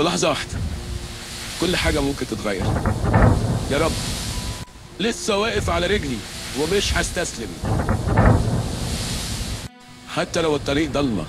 في لحظة واحدة كل حاجة ممكن تتغير يا رب لسه واقف على رجلي ومش هستسلم حتى لو الطريق ضلمة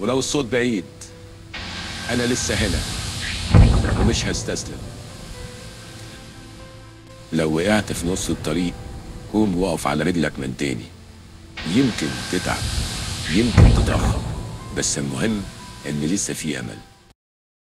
ولو الصوت بعيد أنا لسه هنا ومش هستسلم لو وقعت في نص الطريق قوم واقف على رجلك من تاني يمكن تتعب يمكن تتأخر بس المهم إن لسه في أمل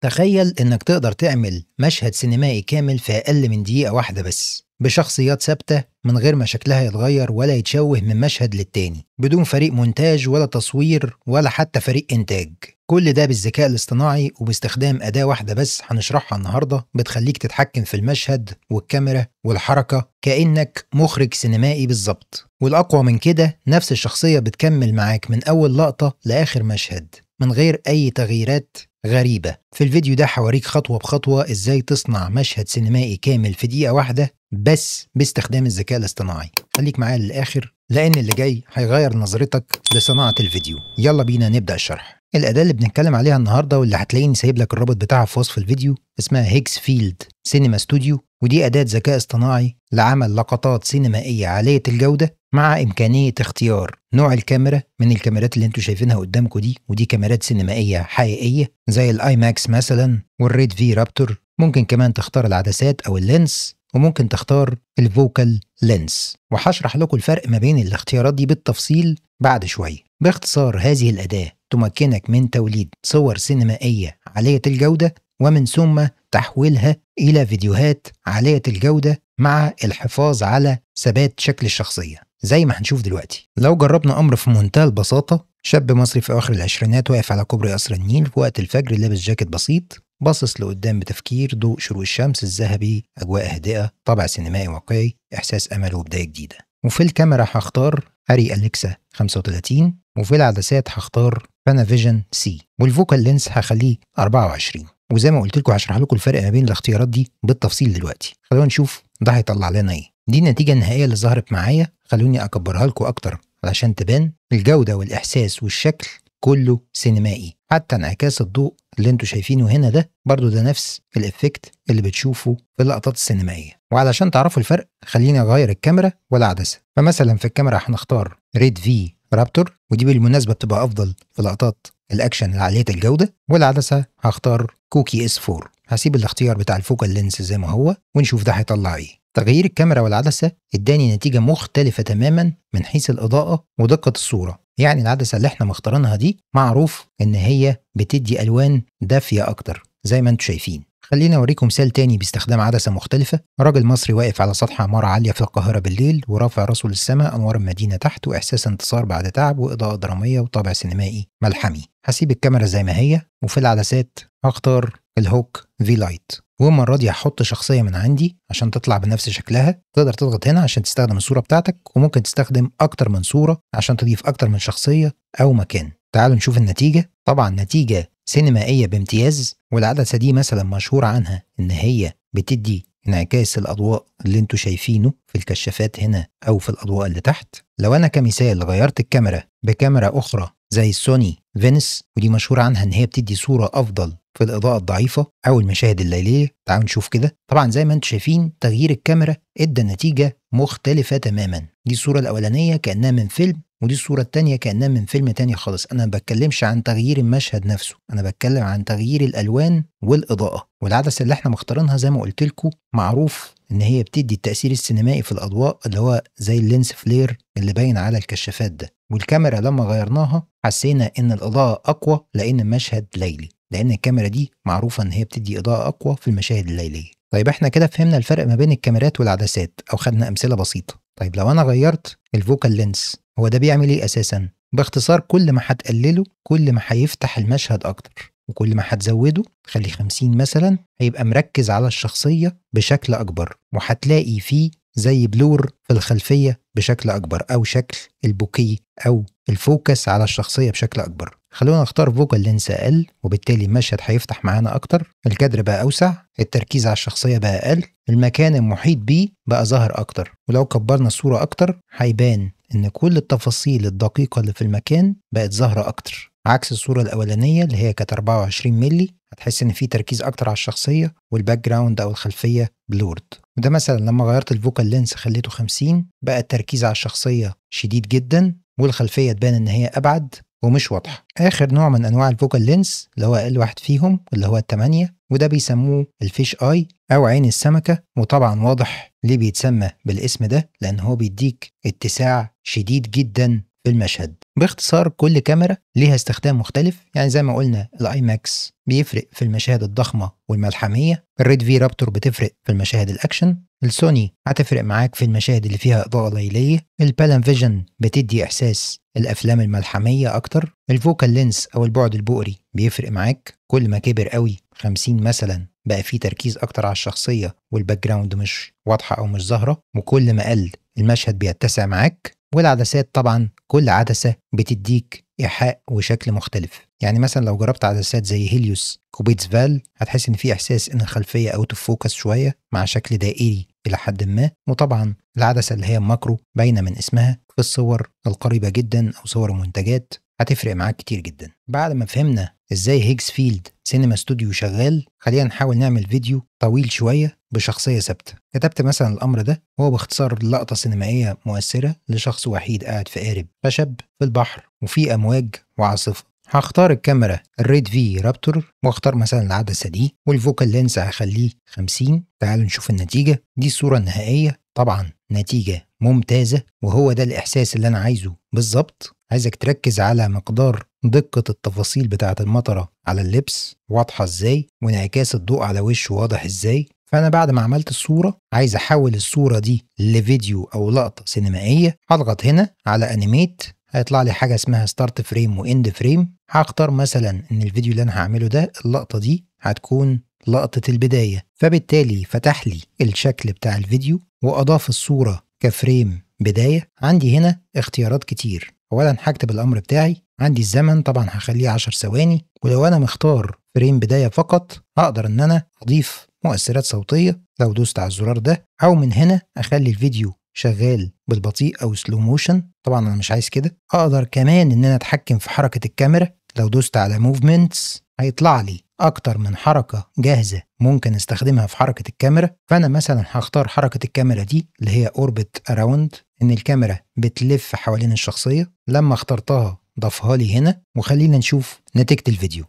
تخيل إنك تقدر تعمل مشهد سينمائي كامل في أقل من دقيقة واحدة بس بشخصيات ثابتة من غير ما شكلها يتغير ولا يتشوه من مشهد للتاني بدون فريق مونتاج ولا تصوير ولا حتى فريق إنتاج كل ده بالذكاء الاصطناعي وباستخدام أداة واحدة بس هنشرحها النهاردة بتخليك تتحكم في المشهد والكاميرا والحركة كأنك مخرج سينمائي بالظبط والأقوى من كده نفس الشخصية بتكمل معاك من أول لقطة لآخر مشهد من غير أي تغييرات غريبة في الفيديو ده حوريك خطوة بخطوة ازاي تصنع مشهد سينمائي كامل في دقيقة واحدة بس باستخدام الذكاء الاصطناعي خليك معايا للآخر لأن اللي جاي هيغير نظرتك لصناعة الفيديو يلا بينا نبدأ الشرح الأداة اللي بنتكلم عليها النهاردة واللي هتلاقيني سايب لك الرابط بتاعها في وصف الفيديو اسمها هيكس فيلد سينما ستوديو ودي أداة ذكاء اصطناعي لعمل لقطات سينمائية عالية الجودة مع إمكانية اختيار نوع الكاميرا من الكاميرات اللي انتم شايفينها قدامكم دي ودي كاميرات سينمائية حقيقية زي الآي ماكس مثلا والريد في رابتور ممكن كمان تختار العدسات أو اللينس وممكن تختار الفوكال لينس وهشرح لكم الفرق ما بين الاختيارات دي بالتفصيل بعد شوية باختصار هذه الأداة تمكنك من توليد صور سينمائية عالية الجودة ومن ثم تحويلها إلى فيديوهات عالية الجودة مع الحفاظ على ثبات شكل الشخصية زي ما هنشوف دلوقتي لو جربنا امر في منتهى البساطه شاب مصري في اواخر العشرينات واقف على كوبري قصر النيل في وقت الفجر لابس جاكيت بسيط باصص لقدام بتفكير ضوء شروق الشمس الذهبي اجواء هادئه طابع سينمائي واقعي احساس امل وبدايه جديده وفي الكاميرا هختار اري اليكسا 35 وفي العدسات هختار فيجن سي والفوكال لينس هخليه 24 وزي ما قلت لكم هشرح لكم الفرق ما بين الاختيارات دي بالتفصيل دلوقتي خلونا نشوف ده هيطلع لنا ايه دي النتيجة النهائية اللي ظهرت معايا خلوني أكبرها لكم أكتر علشان تبان الجودة والإحساس والشكل كله سينمائي حتى انعكاس الضوء اللي انتوا شايفينه هنا ده برضو ده نفس الإفكت اللي بتشوفه في اللقطات السينمائية وعلشان تعرفوا الفرق خليني أغير الكاميرا والعدسة فمثلا في الكاميرا هنختار ريد في رابتور ودي بالمناسبة بتبقى أفضل في لقطات الأكشن العالية الجودة والعدسة هختار كوكي اس 4 هسيب الاختيار بتاع الفوكال لينس زي ما هو ونشوف ده هيطلع ايه تغيير الكاميرا والعدسة اداني نتيجة مختلفة تماما من حيث الإضاءة ودقة الصورة يعني العدسة اللي احنا مختارينها دي معروف إن هي بتدي ألوان دافية أكتر زي ما انتم شايفين خلينا اوريكم مثال تاني باستخدام عدسه مختلفه راجل مصري واقف على سطح عماره عاليه في القاهره بالليل ورافع راسه للسماء انوار المدينه تحت واحساس انتصار بعد تعب واضاءه دراميه وطابع سينمائي ملحمي هسيب الكاميرا زي ما هي وفي العدسات هختار الهوك في لايت والمرة دي هحط شخصية من عندي عشان تطلع بنفس شكلها تقدر تضغط هنا عشان تستخدم الصورة بتاعتك وممكن تستخدم أكتر من صورة عشان تضيف أكتر من شخصية أو مكان تعالوا نشوف النتيجة طبعا نتيجة سينمائية بامتياز والعدسة دي مثلا مشهور عنها إن هي بتدي انعكاس الأضواء اللي انتوا شايفينه في الكشافات هنا أو في الأضواء اللي تحت لو أنا كمثال غيرت الكاميرا بكاميرا أخرى زي السوني فينس ودي مشهور عنها إن هي بتدي صورة أفضل في الاضاءه الضعيفه او المشاهد الليليه تعالوا نشوف كده طبعا زي ما انتم شايفين تغيير الكاميرا ادى نتيجه مختلفه تماما دي الصوره الاولانيه كانها من فيلم ودي الصورة التانية كأنها من فيلم تاني خالص أنا ما بتكلمش عن تغيير المشهد نفسه أنا بتكلم عن تغيير الألوان والإضاءة والعدسة اللي احنا مختارينها زي ما قلت لكم معروف إن هي بتدي التأثير السينمائي في الأضواء اللي هو زي اللينس فلير اللي باين على الكشافات ده والكاميرا لما غيرناها حسينا إن الإضاءة أقوى لأن المشهد ليلي لان الكاميرا دي معروفه ان هي بتدي اضاءه اقوى في المشاهد الليليه طيب احنا كده فهمنا الفرق ما بين الكاميرات والعدسات او خدنا امثله بسيطه طيب لو انا غيرت الفوكال لينس هو ده بيعمل ايه اساسا باختصار كل ما هتقلله كل ما هيفتح المشهد اكتر وكل ما هتزوده خلي 50 مثلا هيبقى مركز على الشخصيه بشكل اكبر وهتلاقي فيه زي بلور في الخلفيه بشكل اكبر او شكل البوكي او الفوكس على الشخصيه بشكل اكبر خلونا نختار فوكال لينس اقل وبالتالي المشهد هيفتح معانا اكتر الكادر بقى اوسع التركيز على الشخصيه بقى اقل المكان المحيط بيه بقى ظاهر اكتر ولو كبرنا الصوره اكتر هيبان ان كل التفاصيل الدقيقه اللي في المكان بقت ظاهره اكتر عكس الصوره الاولانيه اللي هي كانت 24 مللي هتحس ان في تركيز اكتر على الشخصيه والباك جراوند او الخلفيه بلورد وده مثلا لما غيرت الفوكال لينس خليته 50 بقى التركيز على الشخصيه شديد جدا والخلفيه تبان ان هي ابعد ومش واضحة آخر نوع من أنواع الفوكال لينس اللي هو أقل واحد فيهم اللي هو التمانية وده بيسموه الفيش آي أو عين السمكة وطبعا واضح ليه بيتسمى بالاسم ده لأن هو بيديك اتساع شديد جدا في المشهد باختصار كل كاميرا ليها استخدام مختلف يعني زي ما قلنا الاي ماكس بيفرق في المشاهد الضخمه والملحميه الريد في رابتور بتفرق في المشاهد الاكشن السوني هتفرق معاك في المشاهد اللي فيها اضاءه ليليه البالان فيجن بتدي احساس الافلام الملحميه اكتر الفوكال لينس او البعد البؤري بيفرق معاك كل ما كبر قوي 50 مثلا بقى فيه تركيز اكتر على الشخصيه والباك جراوند مش واضحه او مش ظاهره وكل ما قل المشهد بيتسع معاك والعدسات طبعا كل عدسة بتديك إيحاء وشكل مختلف يعني مثلا لو جربت عدسات زي هيليوس كوبيتس فال هتحس إن في إحساس إن الخلفية أوت أوف فوكس شوية مع شكل دائري إلى حد ما وطبعا العدسة اللي هي ماكرو باينة من اسمها في الصور القريبة جدا أو صور المنتجات هتفرق معاك كتير جدا بعد ما فهمنا ازاي هيجز فيلد سينما استوديو شغال خلينا نحاول نعمل فيديو طويل شويه بشخصيه ثابته كتبت مثلا الامر ده هو باختصار لقطه سينمائيه مؤثره لشخص وحيد قاعد في قارب خشب في البحر وفي امواج وعاصفه هختار الكاميرا الريد في رابتور واختار مثلا العدسه دي والفوكال لينس هخليه 50 تعالوا نشوف النتيجه دي الصوره النهائيه طبعا نتيجه ممتازه وهو ده الاحساس اللي انا عايزه بالظبط عايزك تركز على مقدار دقة التفاصيل بتاعة المطرة على اللبس واضحة ازاي وانعكاس الضوء على وشه واضح ازاي فأنا بعد ما عملت الصورة عايز أحول الصورة دي لفيديو أو لقطة سينمائية هضغط هنا على أنيميت هيطلع لي حاجة اسمها ستارت فريم واند فريم هختار مثلا إن الفيديو اللي أنا هعمله ده اللقطة دي هتكون لقطة البداية فبالتالي فتح لي الشكل بتاع الفيديو وأضاف الصورة كفريم بداية عندي هنا اختيارات كتير اولا هكتب الامر بتاعي عندي الزمن طبعا هخليه 10 ثواني ولو انا مختار فريم بدايه فقط هقدر ان انا اضيف مؤثرات صوتيه لو دوست على الزرار ده او من هنا اخلي الفيديو شغال بالبطيء او سلو موشن طبعا انا مش عايز كده اقدر كمان ان انا اتحكم في حركه الكاميرا لو دوست على موفمنتس هيطلع لي اكتر من حركه جاهزه ممكن استخدمها في حركه الكاميرا فانا مثلا هختار حركه الكاميرا دي اللي هي اوربت اراوند ان الكاميرا بتلف حوالين الشخصيه لما اخترتها ضافها لي هنا وخلينا نشوف نتيجه الفيديو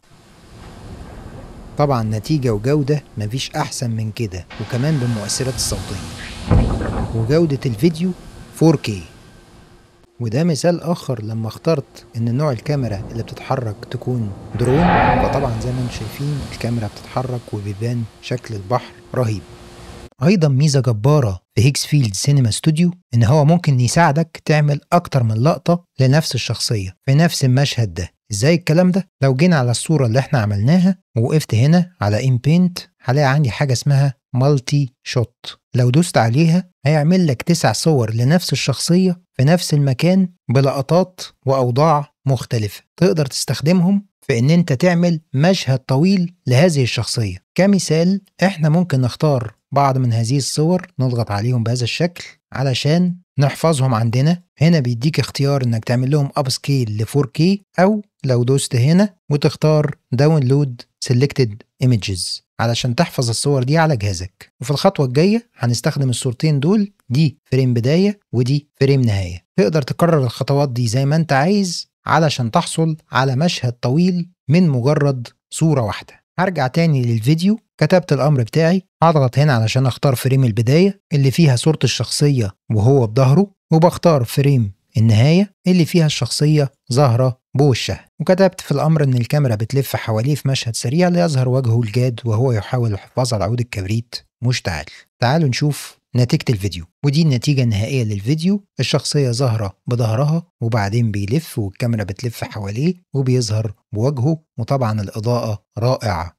طبعا نتيجه وجوده مفيش احسن من كده وكمان بالمؤثرات الصوتيه وجوده الفيديو 4K وده مثال اخر لما اخترت ان نوع الكاميرا اللي بتتحرك تكون درون فطبعا زي ما انتم شايفين الكاميرا بتتحرك وبيبان شكل البحر رهيب ايضا ميزه جباره في هيكس فيلد سينما ستوديو ان هو ممكن يساعدك تعمل اكتر من لقطه لنفس الشخصيه في نفس المشهد ده ازاي الكلام ده لو جينا على الصوره اللي احنا عملناها ووقفت هنا على ان بينت هلاقي عندي حاجه اسمها مالتي شوت لو دوست عليها هيعمل لك تسع صور لنفس الشخصية في نفس المكان بلقطات وأوضاع مختلفة تقدر تستخدمهم في إن أنت تعمل مشهد طويل لهذه الشخصية كمثال إحنا ممكن نختار بعض من هذه الصور نضغط عليهم بهذا الشكل علشان نحفظهم عندنا هنا بيديك اختيار انك تعمل لهم اب سكيل ل 4K او لو دوست هنا وتختار داونلود سيلكتد ايمجز علشان تحفظ الصور دي على جهازك وفي الخطوة الجاية هنستخدم الصورتين دول دي فريم بداية ودي فريم نهاية تقدر تكرر الخطوات دي زي ما انت عايز علشان تحصل على مشهد طويل من مجرد صورة واحدة هرجع تاني للفيديو كتبت الأمر بتاعي هضغط هنا علشان أختار فريم البداية اللي فيها صورة الشخصية وهو بظهره وبختار فريم النهاية اللي فيها الشخصية ظاهرة بوشه وكتبت في الأمر إن الكاميرا بتلف حواليه في مشهد سريع ليظهر وجهه الجاد وهو يحاول الحفاظ على عود الكبريت مشتعل تعالوا نشوف نتيجة الفيديو ودي النتيجة النهائية للفيديو الشخصية ظاهرة بظهرها وبعدين بيلف والكاميرا بتلف حواليه وبيظهر بوجهه وطبعا الإضاءة رائعة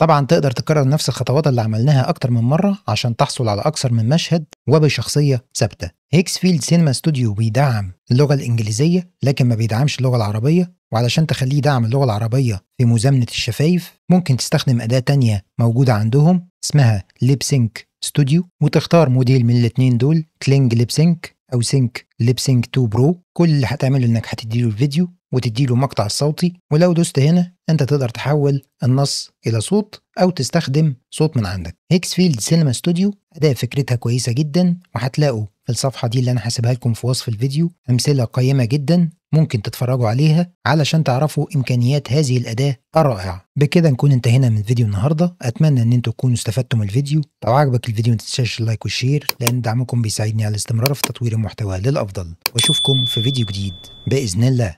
طبعا تقدر تكرر نفس الخطوات اللي عملناها أكتر من مرة عشان تحصل على أكثر من مشهد وبشخصية ثابتة. هيكسفيلد سينما ستوديو بيدعم اللغة الإنجليزية لكن ما بيدعمش اللغة العربية وعلشان تخليه يدعم اللغة العربية في مزامنة الشفايف ممكن تستخدم أداة تانية موجودة عندهم اسمها ليبسينك ستوديو وتختار موديل من الاتنين دول كلينج ليبسينك أو سينك ليبسينك 2 برو كل اللي هتعمله إنك هتديله الفيديو وتديله مقطع الصوتي ولو دوست هنا انت تقدر تحول النص الى صوت او تستخدم صوت من عندك هيكسفيلد سينما ستوديو اداء فكرتها كويسه جدا وهتلاقوا في الصفحه دي اللي انا هسيبها لكم في وصف الفيديو امثله قيمه جدا ممكن تتفرجوا عليها علشان تعرفوا امكانيات هذه الاداه الرائعه بكده نكون انتهينا من فيديو النهارده اتمنى ان انتم تكونوا استفدتم من الفيديو لو عجبك الفيديو ما تنساش اللايك والشير لان دعمكم بيساعدني على الاستمرار في تطوير المحتوى للافضل واشوفكم في فيديو جديد باذن الله